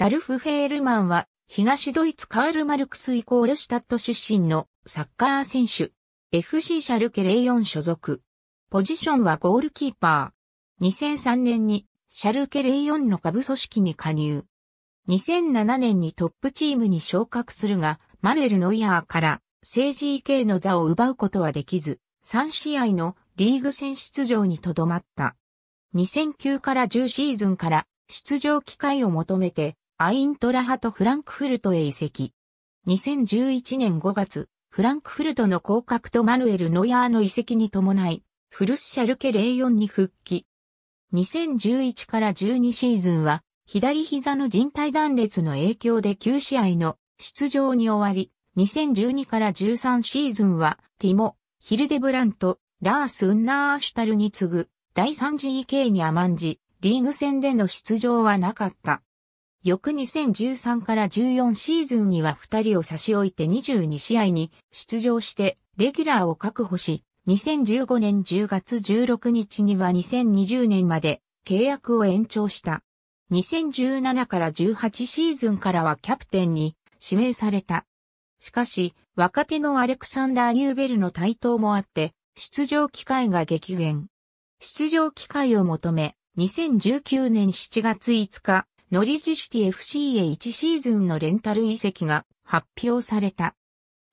ラルフ・フェールマンは、東ドイツカール・マルクスイコールシュタット出身のサッカー選手。FC シャルケレイオン所属。ポジションはゴールキーパー。2003年にシャルケレイオンの下部組織に加入。2007年にトップチームに昇格するが、マレル・ノイヤーから政治 EK の座を奪うことはできず、3試合のリーグ戦出場にとどまった。2009から10シーズンから出場機会を求めてアイントラハとフランクフルトへ移籍。2011年5月、フランクフルトの降格とマヌエル・ノヤーの移籍に伴い、フルッシャルケ04に復帰。2011から12シーズンは、左膝の人体断裂の影響で9試合の出場に終わり、2012から13シーズンは、ティモ、ヒルデブラント、ラース・ウンナー・シュタルに次ぐ、第 3GK に甘んじ、リーグ戦での出場はなかった。翌2013から14シーズンには2人を差し置いて22試合に出場してレギュラーを確保し、2015年10月16日には2020年まで契約を延長した。2017から18シーズンからはキャプテンに指名された。しかし、若手のアレクサンダー・ニューベルの台頭もあって、出場機会が激減。出場機会を求め、2019年7月5日、ノリジシティ FC へ1シーズンのレンタル移籍が発表された。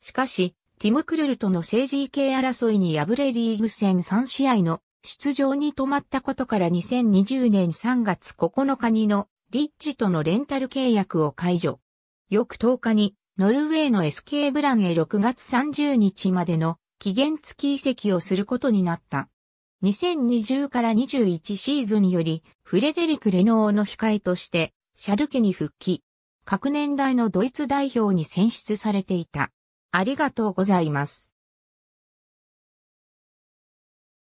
しかし、ティム・クルルとの政治系争いに敗れリーグ戦3試合の出場に止まったことから2020年3月9日にのリッチとのレンタル契約を解除。翌10日にノルウェーの SK ブランへ6月30日までの期限付き移籍をすることになった。2020から21シーズンにより、フレデリク・レノーの控えとして、シャルケに復帰。各年代のドイツ代表に選出されていた。ありがとうございます。